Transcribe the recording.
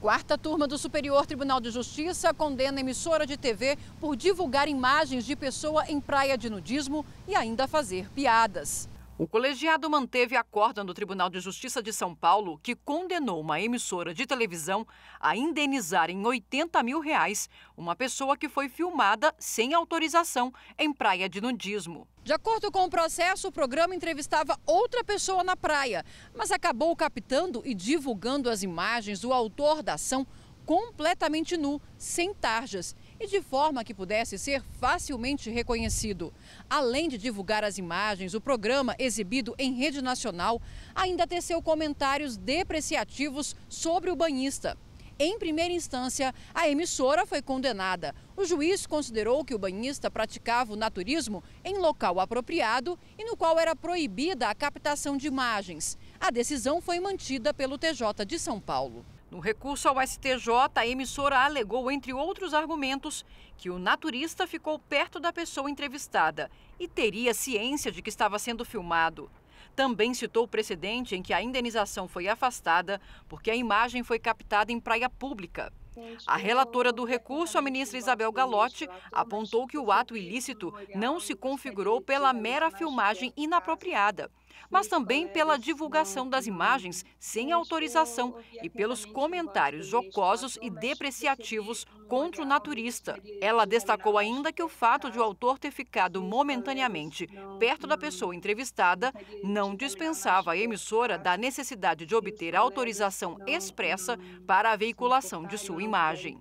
Quarta turma do Superior Tribunal de Justiça condena emissora de TV por divulgar imagens de pessoa em praia de nudismo e ainda fazer piadas. O colegiado manteve a corda no Tribunal de Justiça de São Paulo, que condenou uma emissora de televisão a indenizar em 80 mil reais uma pessoa que foi filmada sem autorização em praia de nudismo. De acordo com o processo, o programa entrevistava outra pessoa na praia, mas acabou captando e divulgando as imagens do autor da ação completamente nu, sem tarjas e de forma que pudesse ser facilmente reconhecido. Além de divulgar as imagens, o programa, exibido em rede nacional, ainda teceu comentários depreciativos sobre o banhista. Em primeira instância, a emissora foi condenada. O juiz considerou que o banhista praticava o naturismo em local apropriado e no qual era proibida a captação de imagens. A decisão foi mantida pelo TJ de São Paulo. No recurso ao STJ, a emissora alegou, entre outros argumentos, que o naturista ficou perto da pessoa entrevistada e teria ciência de que estava sendo filmado. Também citou o precedente em que a indenização foi afastada porque a imagem foi captada em praia pública. A relatora do recurso, a ministra Isabel Galotti, apontou que o ato ilícito não se configurou pela mera filmagem inapropriada mas também pela divulgação das imagens sem autorização e pelos comentários jocosos e depreciativos contra o naturista. Ela destacou ainda que o fato de o autor ter ficado momentaneamente perto da pessoa entrevistada não dispensava a emissora da necessidade de obter autorização expressa para a veiculação de sua imagem.